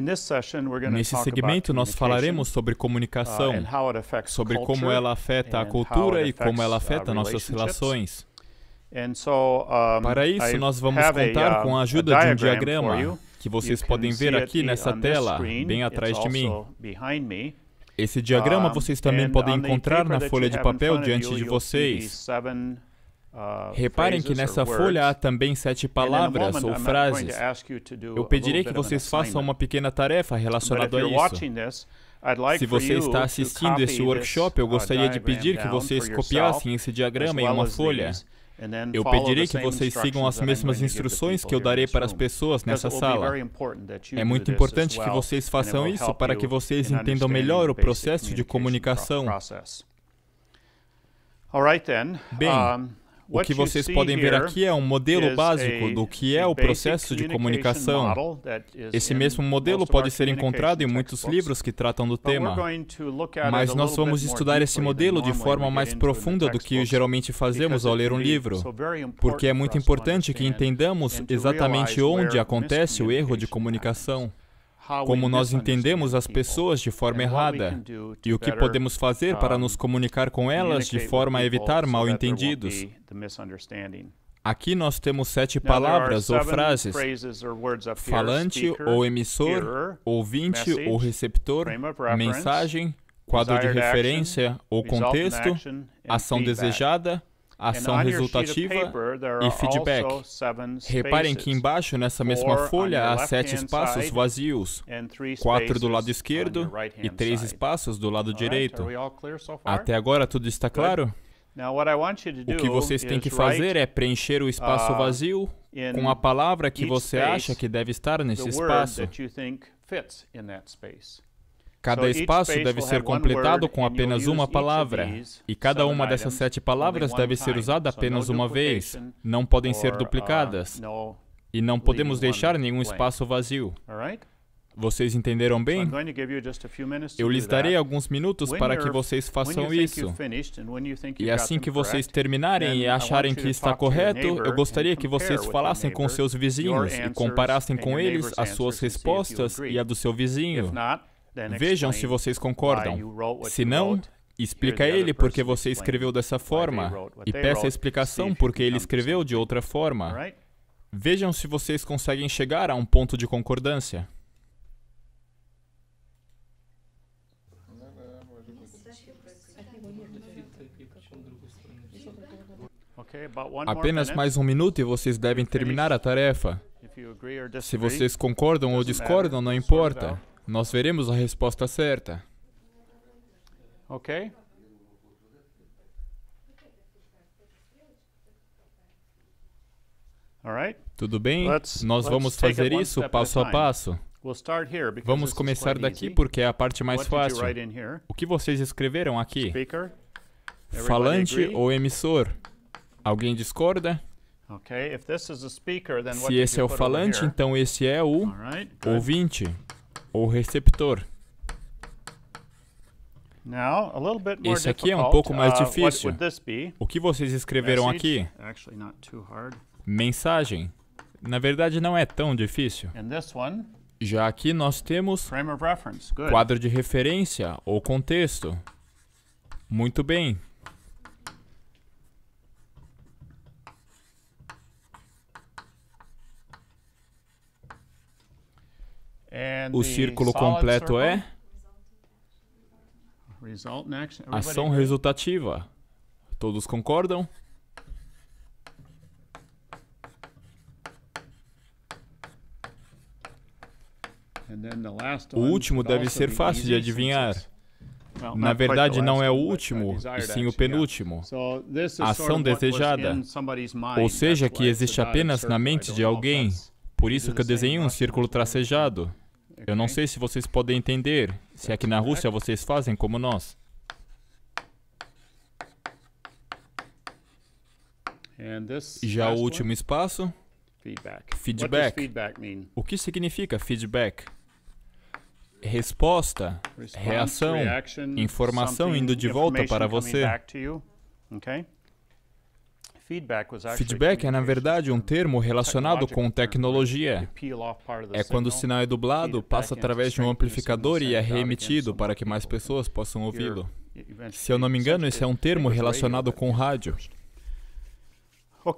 Nesse segmento, nós falaremos sobre comunicação, uh, sobre como ela afeta a cultura e como ela uh, afeta nossas relações. Para isso, nós vamos contar com a uh, ajuda de um diagrama que vocês podem ver aqui nessa tela, bem atrás de mim. Esse diagrama vocês também podem encontrar na folha de papel diante de vocês. Uh, Reparem que nessa folha há também sete palavras ou frases. Eu pedirei que vocês façam uma pequena tarefa relacionada a isso. Se você está assistindo esse workshop, eu uh, gostaria de pedir que vocês copiassem esse diagrama em uma folha. Eu pedirei que vocês sigam as mesmas instruções que eu darei para as pessoas nessa sala. É muito importante que vocês façam isso para que vocês entendam melhor o processo de comunicação. Bem, o que vocês podem ver aqui é um modelo básico do que é o processo de comunicação. Esse mesmo modelo pode ser encontrado em muitos livros que tratam do tema, mas nós vamos estudar esse modelo de forma mais profunda do que geralmente fazemos ao ler um livro, porque é muito importante que entendamos exatamente onde acontece o erro de comunicação como nós entendemos as pessoas de forma errada e o que podemos fazer para nos comunicar com elas de forma a evitar mal-entendidos. Aqui nós temos sete palavras ou frases: falante ou emissor, ouvinte ou receptor, mensagem, quadro de referência ou contexto, ação desejada, ação resultativa e feedback. Reparem que embaixo, nessa mesma folha, há sete espaços vazios, quatro do lado esquerdo e três espaços do lado direito. Até agora tudo está claro? O que vocês têm que fazer é preencher o espaço uh, vazio com a palavra que você acha que deve estar nesse espaço. Cada espaço deve ser completado com apenas uma palavra, e cada uma dessas sete palavras deve ser usada apenas uma vez, não podem ser uh, duplicadas, e não podemos deixar nenhum espaço vazio. Vocês entenderam bem? Eu lhes darei alguns minutos para que vocês façam isso. E assim que vocês terminarem e acharem que está correto, eu gostaria que vocês falassem com seus vizinhos e comparassem com eles as suas respostas e a do seu vizinho. Vejam se vocês concordam. Se não, explica a ele porque você escreveu dessa forma e peça a explicação porque ele escreveu de outra forma. Vejam se vocês conseguem chegar a um ponto de concordância. Apenas mais um minuto e vocês devem terminar a tarefa. Se vocês concordam ou discordam, não importa. Nós veremos a resposta certa. Ok? Tudo bem? Nós vamos fazer isso passo a passo. Vamos começar daqui porque é a parte mais fácil. O que vocês escreveram aqui? Falante ou emissor? Alguém discorda? Se esse é o falante, então esse é o ouvinte o receptor. Esse aqui é um pouco mais uh, difícil. O que vocês escreveram aqui? Mensagem. Na verdade, não é tão difícil. Já aqui nós temos quadro de referência ou contexto. Muito bem, É, o círculo completo é ação resultativa. Todos concordam? O último deve ser fácil de adivinhar. Na verdade, não é o último, e sim o penúltimo. ação desejada. Ou seja, que existe apenas na mente de alguém. Por isso que eu desenhei um círculo tracejado. Eu não sei se vocês podem entender, se aqui na Rússia vocês fazem como nós. E já o último espaço, feedback. O que significa feedback? Resposta, reação, informação indo de volta para você. Feedback é, na verdade, um termo relacionado com tecnologia. É quando o sinal é dublado, passa através de um amplificador e é reemitido para que mais pessoas possam ouvi-lo. Se eu não me engano, esse é um termo relacionado com rádio. Uh,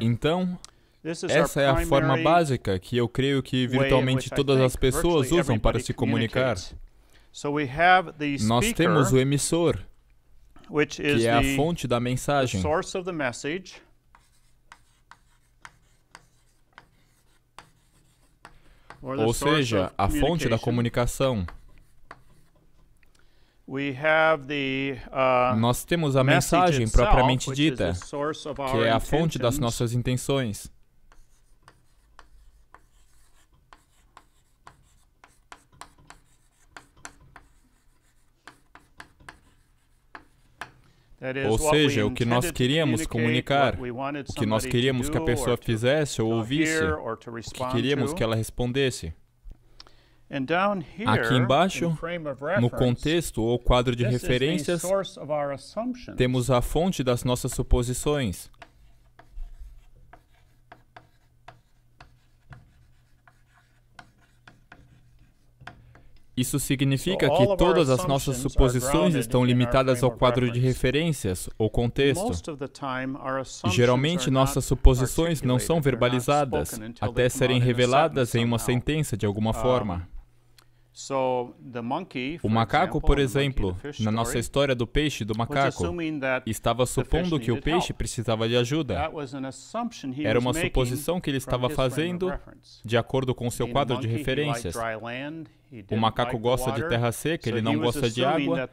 então, essa é a forma básica que eu creio que virtualmente todas as pessoas usam para se comunicar. Nós temos o emissor, which is que é a fonte da mensagem, source of the message, ou seja, a fonte da comunicação. Uh, Nós temos a mensagem propriamente dita, que é a fonte das nossas intenções. Ou seja, o que nós queríamos comunicar, o que nós queríamos que a pessoa fizesse ou ouvisse, o que queríamos que ela respondesse. Aqui embaixo, no contexto ou quadro de referências, temos a fonte das nossas suposições. Isso significa que todas as nossas suposições estão limitadas ao quadro de referências, ou contexto. Geralmente, nossas suposições não são verbalizadas até serem reveladas em uma sentença de alguma ah, forma. O macaco, por exemplo, na nossa história do peixe do macaco, estava supondo que o peixe precisava de ajuda. Era uma suposição que ele estava fazendo de acordo com seu quadro de referências. O macaco gosta de terra seca, ele não gosta de água,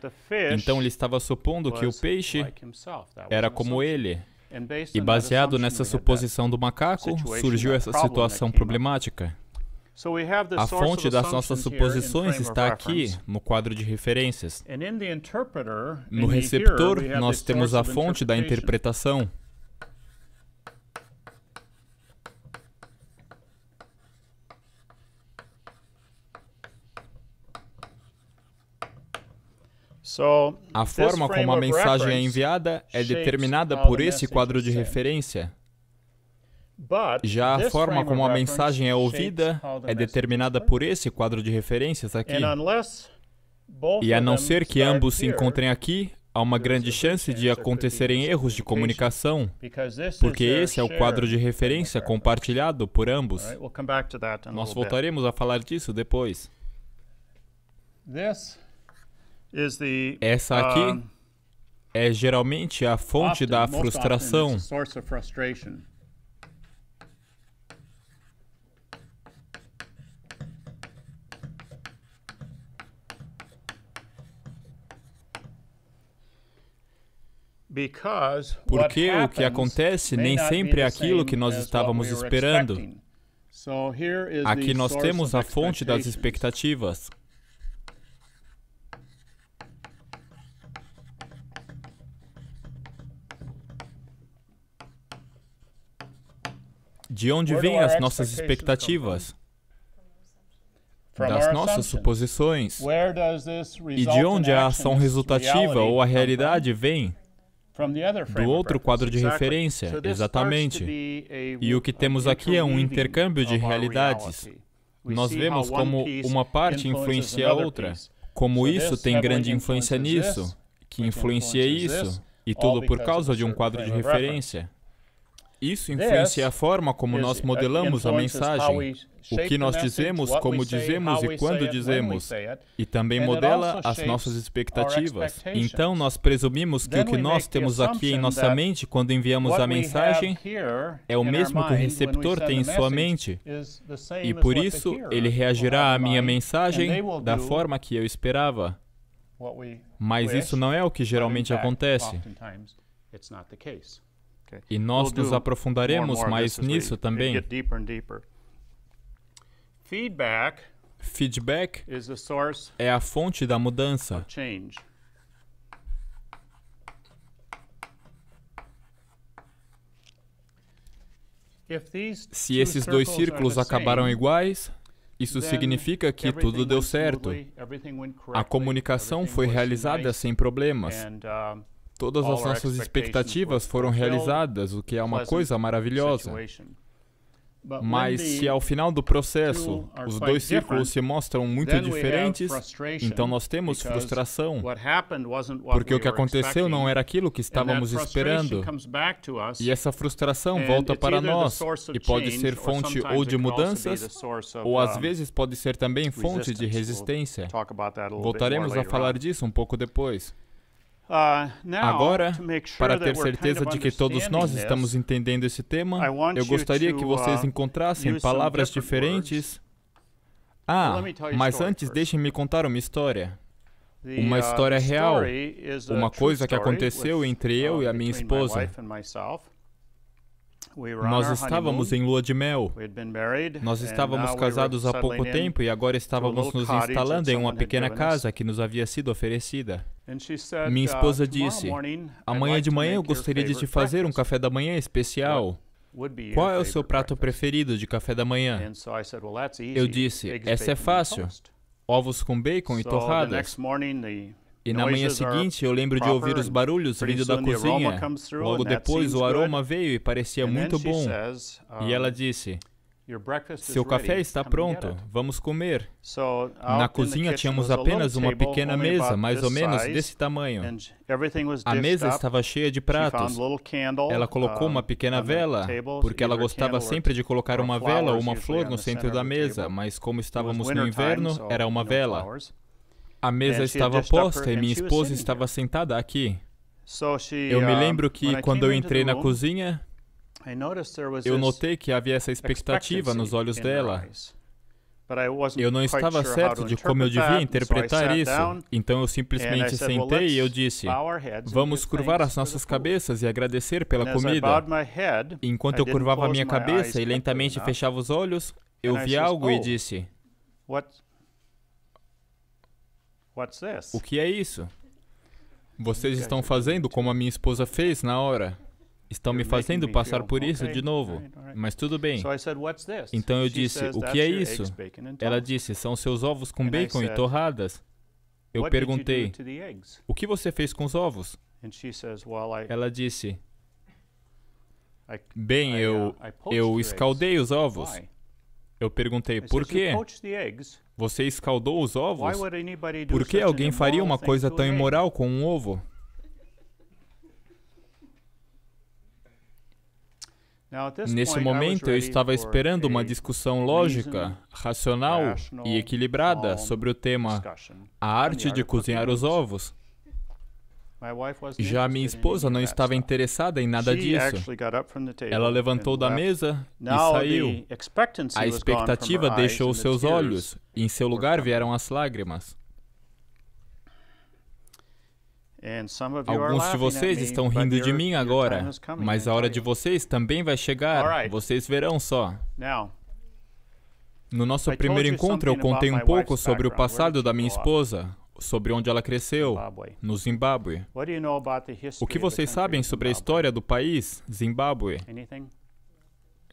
então ele estava supondo que o peixe era como ele. E baseado nessa suposição do macaco, surgiu essa situação problemática. A fonte das nossas suposições está aqui, no quadro de referências. No receptor, nós temos a fonte da interpretação. A forma como a mensagem é enviada é determinada por esse quadro de referência. Já a forma como a mensagem é ouvida é determinada por esse quadro de referências aqui. E a não ser que ambos se encontrem aqui, há uma grande chance de acontecerem erros de comunicação, porque esse é o quadro de referência compartilhado por ambos. Nós voltaremos a falar disso depois. Essa aqui é geralmente a fonte da frustração. Porque o que acontece nem sempre é aquilo que nós estávamos esperando. Aqui nós temos a fonte das expectativas. De onde vêm as nossas expectativas? Das nossas suposições. E de onde a ação resultativa ou a realidade vem? do outro quadro de referência, exatamente. E o que temos aqui é um intercâmbio de realidades. Nós vemos como uma parte influencia a outra, como isso tem grande influência nisso, que influencia isso, e tudo por causa de um quadro de referência. Isso influencia a forma como nós modelamos a mensagem, o que nós dizemos, como dizemos e quando dizemos, e também modela as nossas expectativas. Então, nós presumimos que o que nós temos aqui em nossa mente quando enviamos a mensagem é o mesmo que o receptor tem em sua mente, e por isso ele reagirá à minha mensagem da forma que eu esperava. Mas isso não é o que geralmente acontece. E nós nos aprofundaremos mais nisso também. Feedback Feedback is the source é a fonte da mudança. change. Se esses dois círculos acabaram iguais, isso significa que tudo deu certo. A comunicação foi realizada sem problemas. Todas as nossas expectativas foram realizadas, o que é uma coisa maravilhosa. Mas se ao final do processo os dois círculos se mostram muito diferentes, então nós temos frustração, porque o que aconteceu não era aquilo que estávamos esperando. E essa frustração volta para nós e pode ser fonte ou de mudanças, ou às vezes pode ser também fonte de resistência. Voltaremos a falar disso um pouco depois. Uh, agora, para ter certeza de que todos nós estamos entendendo esse tema, eu gostaria que vocês uh, encontrassem palavras diferentes. Ah, mas antes deixem-me contar uma história. Uma uh, história real. Uma coisa que aconteceu entre eu e a minha esposa. Nós estávamos em lua de mel. Nós estávamos casados há pouco tempo e agora estávamos nos instalando em uma pequena casa que nos havia sido oferecida. Minha uh, esposa disse: Amanhã de manhã eu gostaria de te fazer um café da manhã especial. Qual é o seu prato preferido de café da manhã? Eu disse: Essa é fácil. Ovos com bacon e torradas. E na manhã seguinte eu lembro de ouvir os barulhos vindo da cozinha. Logo depois o aroma veio e parecia muito bom. E ela disse: seu café está pronto, vamos comer. Na cozinha tínhamos apenas uma pequena mesa, mais ou menos desse tamanho. A mesa estava cheia de pratos. Ela colocou uma pequena vela, porque ela gostava sempre de colocar uma vela ou uma flor no centro da mesa, mas como estávamos no inverno, era uma vela. A mesa estava posta e minha esposa estava sentada aqui. Eu me lembro que, quando eu entrei na cozinha, eu notei que havia essa expectativa nos olhos dela. Eu não estava certo de como eu devia interpretar isso, então eu simplesmente sentei e eu disse: Vamos curvar as nossas cabeças e agradecer pela comida. enquanto eu curvava minha cabeça e lentamente fechava os olhos, eu vi algo e oh, disse: O que é isso? Vocês estão fazendo como a minha esposa fez na hora. Estão me fazendo passar por isso de novo. Mas tudo bem. Então eu disse: O que é isso? Ela disse: São seus ovos com bacon e torradas. Eu perguntei: O que você fez com os ovos? Ela disse: Bem, eu, uh, eu escaldei os ovos. Eu perguntei: Por quê? Você escaldou os ovos? Por que alguém faria uma coisa tão imoral com um ovo? É Nesse momento, eu estava esperando uma discussão lógica, racional e equilibrada sobre o tema A Arte de Cozinhar os Ovos. Já minha esposa não estava interessada em nada disso. Ela levantou da mesa e saiu. A expectativa deixou seus olhos, e em seu lugar vieram as lágrimas. Alguns de vocês estão rindo de mim agora, mas a hora de vocês também vai chegar, vocês verão só. No nosso primeiro encontro, eu contei um pouco sobre o passado da minha esposa, sobre onde ela cresceu, no Zimbábue. O que vocês sabem sobre a história do país, Zimbábue?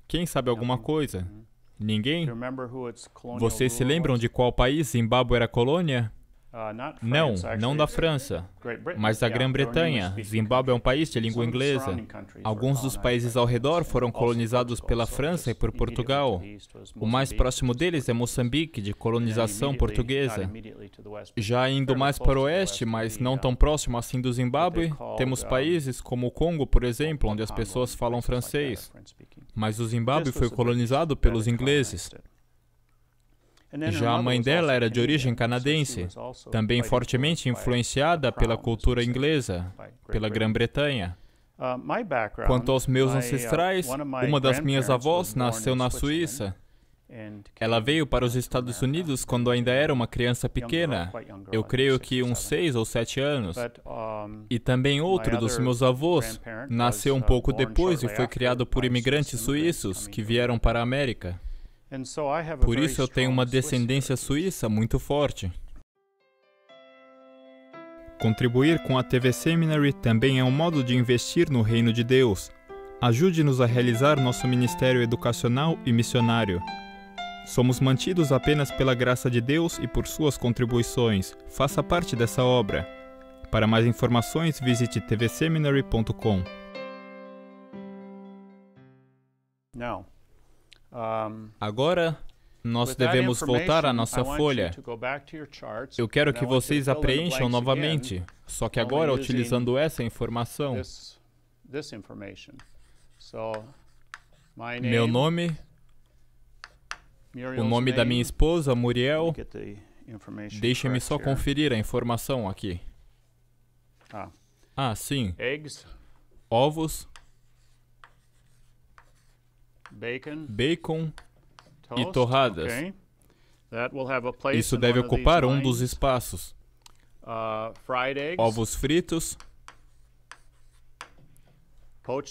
Quem sabe alguma coisa? Mm-hmm. Ninguém? Vocês se lembram de qual país Zimbábue era colônia? Uh, não, não da França, mas da Grã-Bretanha. Zimbábue é um país de língua inglesa. Alguns dos países ao redor foram colonizados pela França e por Portugal. O mais próximo deles é Moçambique, de colonização portuguesa. Já indo mais para o oeste, mas não uh, tão próximo assim do Zimbábue, temos países como o Congo, por exemplo, onde as pessoas falam francês. Mas o Zimbábue foi colonizado pelos ingleses. Né, Já a é mãe dela era de origem é canadense, também fortemente influenciada pela cultura inglesa, pela Grã-Bretanha. Uh, Quanto aos meus uh, ancestrais, uma das minhas avós nasceu na Suíça. Ela veio para os Estados Unidos quando ainda era uma criança pequena, eu creio que uns seis ou sete anos. E também outro dos meus avós nasceu um uh, pouco depois e foi criado por imigrantes suíços que vieram para a América. Por isso eu tenho uma descendência suíça muito forte. Contribuir com a TV Seminary também é um modo de investir no reino de Deus. Ajude-nos a realizar nosso ministério educacional e missionário. Somos mantidos apenas pela graça de Deus e por suas contribuições. Faça parte dessa obra. Para mais informações, visite tvseminary.com. Now, Agora, nós devemos voltar à nossa folha. Eu quero que vocês a preencham novamente, só que agora utilizando essa informação. Meu nome, o nome da minha esposa, Muriel. Deixa-me só conferir a informação aqui. Ah, ah sim. Ovos bacon, bacon toast, e torradas. Okay. Isso deve ocupar um dos espaços. Uh, eggs, ovos fritos,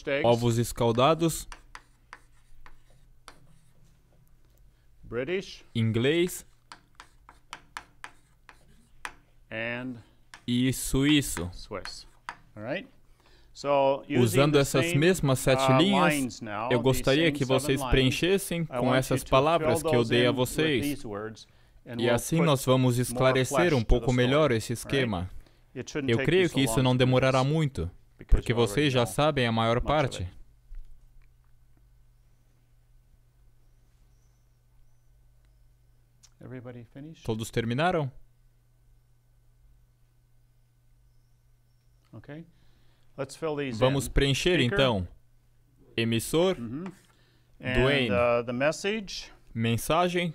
eggs, ovos escaldados, British, inglês e suíço. Swiss. All right? Usando essas mesmas sete uh, linhas, eu gostaria que vocês preenchessem com essas palavras que eu dei a vocês. E assim nós vamos esclarecer um pouco melhor esse esquema. Eu creio que isso não demorará muito, porque vocês já sabem a maior parte. Todos terminaram? Ok. Vamos preencher então emissor, mm-hmm. uh mensagem,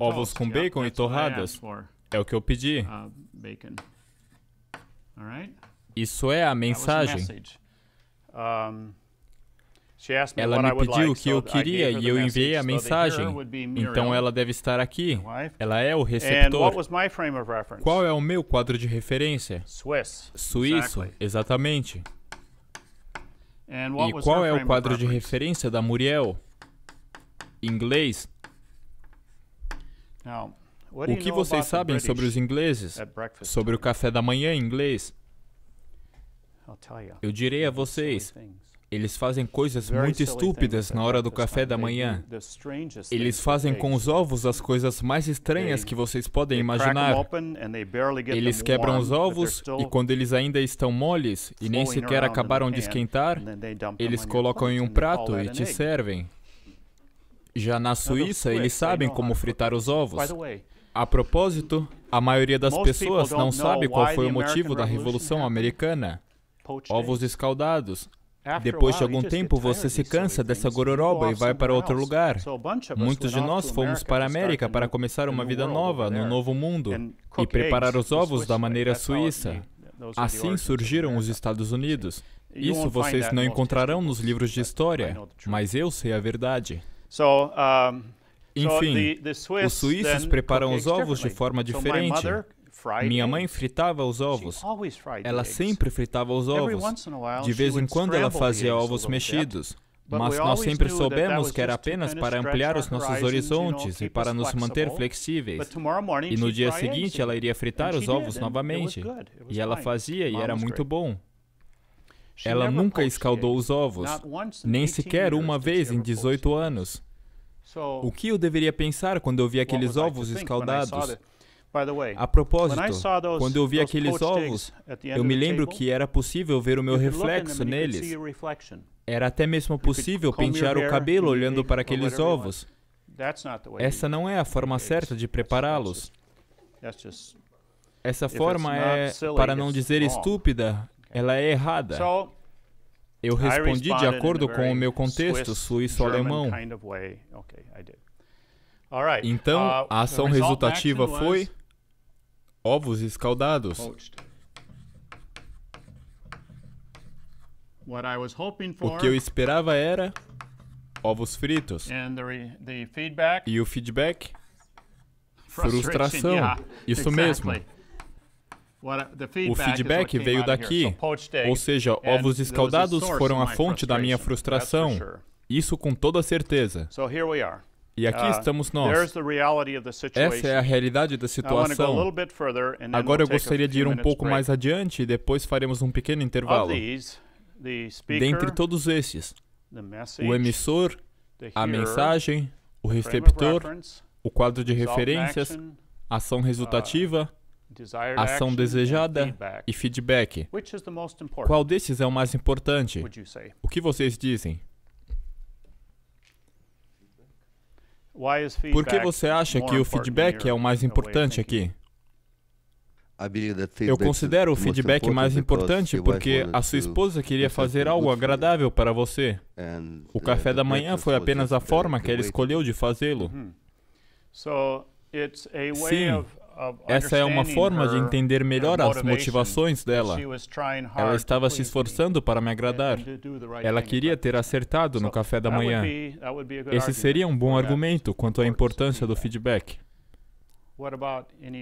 ovos com bacon e torradas. É o que eu pedi. Uh, Isso é a mensagem. Ela me pediu o que eu queria e eu enviei a mensagem. Então ela deve estar aqui. Ela é o receptor. Qual é o meu quadro de referência? Suíço, exatamente. E qual é o quadro de referência da Muriel? Inglês. O que vocês sabem sobre os ingleses? Sobre o café da manhã inglês? Eu direi a vocês eles fazem coisas muito estúpidas na hora do café da manhã. Eles fazem com os ovos as coisas mais estranhas que vocês podem imaginar. Eles quebram os ovos e, quando eles ainda estão moles e nem sequer acabaram de esquentar, eles colocam em um prato e te servem. Já na Suíça, eles sabem como fritar os ovos. A propósito, a maioria das pessoas não sabe qual foi o motivo da Revolução Americana. Ovos escaldados, é Depois de algum tempo, você se cansa dessa gororoba e vai para outro lugar. Muitos de nós fomos para a América para começar uma vida nova, no novo mundo, e preparar os ovos da maneira suíça. Assim surgiram os Estados Unidos. Isso vocês não encontrarão nos livros de história, mas eu sei a verdade. Enfim, os suíços preparam os ovos de forma diferente. Minha mãe fritava os ovos. Ela sempre fritava os ovos. De vez em quando ela fazia ovos mexidos. Mas nós sempre soubemos que era apenas para ampliar os nossos horizontes e para nos manter flexíveis. E no dia seguinte ela iria fritar os ovos novamente. E ela fazia e era muito bom. Ela nunca escaldou os ovos, nem sequer uma vez em 18 anos. O que eu deveria pensar quando eu vi aqueles ovos escaldados? A propósito, quando eu vi aqueles ovos, eu me lembro que era possível ver o meu reflexo neles. Era até mesmo possível pentear o cabelo olhando para aqueles ovos. Essa não é a forma certa de prepará-los. Essa forma é, para não dizer estúpida, ela é errada. Eu respondi de acordo com o meu contexto suíço-alemão. Então, uh, a ação resultativa foi Ovos escaldados. O que eu esperava era ovos fritos. e o feedback? Frustração. Isso mesmo. O feedback veio daqui. Ou seja, ovos escaldados foram a fonte da minha frustração. Isso com toda certeza. E aqui ah, estamos nós. Essa é a realidade da situação. Agora eu gostaria de ir um pouco mais adiante e depois faremos um pequeno intervalo. Dentre todos esses, o emissor, a mensagem, o receptor, o quadro de referências, ação uh, resultativa, ação desejada e feedback. Qual desses é o mais importante? O que vocês dizem? Por que você acha que o feedback é o mais importante aqui? Eu considero o feedback mais importante porque a sua esposa queria fazer algo agradável para você. O café da manhã foi apenas a forma que ela escolheu de fazê-lo. Uhum. Sim, essa é uma forma de entender melhor as motivações dela. Ela estava se esforçando para me agradar. Ela queria ter acertado no café da manhã. Esse seria um bom argumento quanto à importância do feedback.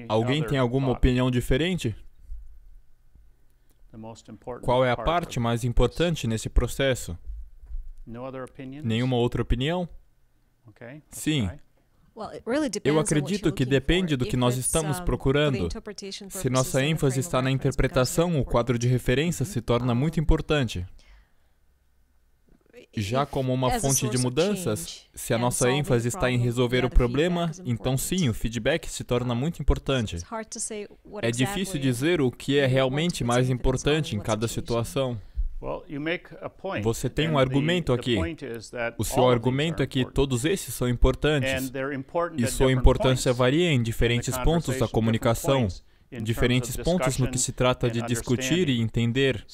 Alguém tem alguma opinião diferente? Qual é a parte mais importante nesse processo? Nenhuma outra opinião? Sim. Eu acredito que depende do que nós estamos procurando. Se nossa ênfase está na interpretação, o quadro de referência se torna muito importante. Já como uma fonte de mudanças, se a nossa ênfase está em resolver o problema, então sim, o feedback se torna muito importante. É difícil dizer o que é realmente mais importante em cada situação. Você tem um argumento aqui. O seu argumento é que todos esses são importantes e sua importância varia em diferentes pontos da comunicação diferentes pontos no que é se trata de discutir e entender.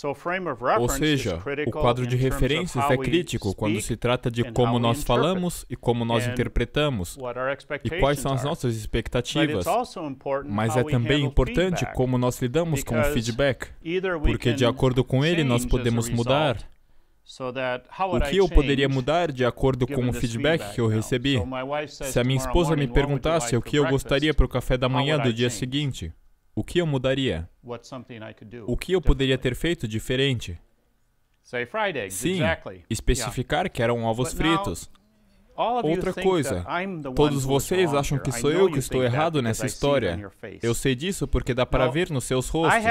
Ou seja, o quadro de referências é crítico quando se trata de como nós falamos e como nós interpretamos e quais são as nossas expectativas. Mas é também importante como nós lidamos com o feedback, porque de acordo com ele nós podemos mudar. O que eu poderia mudar de acordo com o feedback que eu recebi? Se a minha esposa me perguntasse o que eu gostaria para o café da manhã do dia seguinte, o que eu mudaria? O que eu poderia ter feito diferente? Sim, especificar que eram ovos fritos. Outra coisa, todos vocês acham que sou eu que estou errado nessa história. Eu sei disso porque dá para ver nos seus rostos.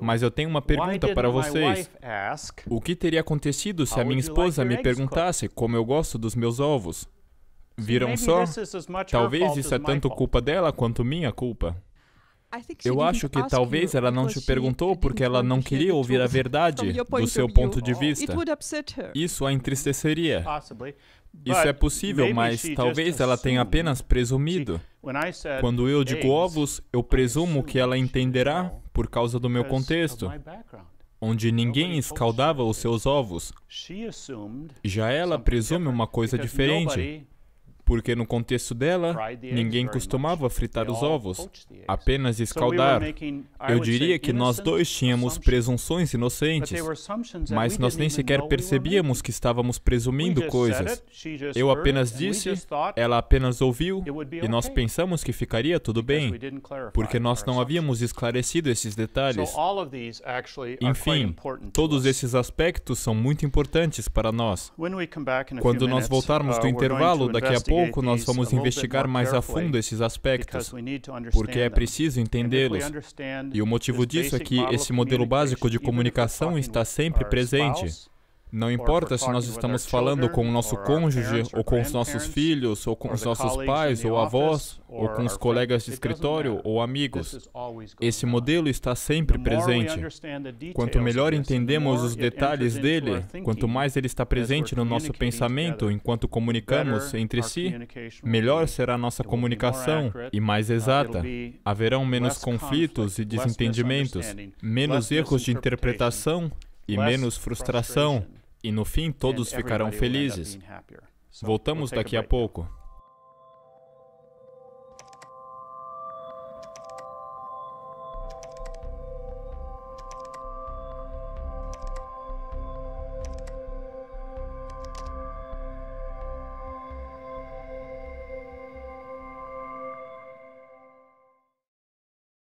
Mas eu tenho uma pergunta para vocês. O que teria acontecido se a minha esposa me perguntasse como eu gosto dos meus ovos? Viram só? Talvez isso é tanto culpa dela quanto minha culpa. Eu acho que talvez ela não te perguntou porque ela não queria ouvir a verdade do seu ponto de vista. Isso a entristeceria. Isso é possível, mas talvez ela tenha apenas presumido. Quando eu digo ovos, eu presumo que ela entenderá por causa do meu contexto, onde ninguém escaldava os seus ovos. Já ela presume uma coisa diferente, porque no contexto dela, ninguém costumava fritar os ovos, apenas escaldar. Eu diria que nós dois tínhamos presunções inocentes, mas nós nem sequer percebíamos que estávamos presumindo coisas. Eu apenas disse, ela apenas ouviu, e nós pensamos que ficaria tudo bem, porque nós não havíamos esclarecido esses detalhes. Enfim, todos esses aspectos são muito importantes para nós. Quando nós voltarmos uh, do intervalo daqui a pouco, pouco nós vamos investigar mais a fundo esses aspectos, porque é preciso entendê-los. E o motivo disso é que esse modelo básico de comunicação está sempre presente. Não importa se nós estamos falando com o nosso cônjuge, ou com os nossos filhos, ou com os nossos pais, ou avós, ou com os colegas de escritório, ou amigos. Esse modelo está sempre presente. Quanto melhor entendemos os detalhes dele, quanto mais ele está presente no nosso pensamento enquanto comunicamos entre si, melhor será a nossa comunicação e mais uh, exata. Haverão menos conflitos e desentendimentos, menos erros de interpretação e menos frustração. E no fim todos ficarão felizes. Voltamos daqui a pouco.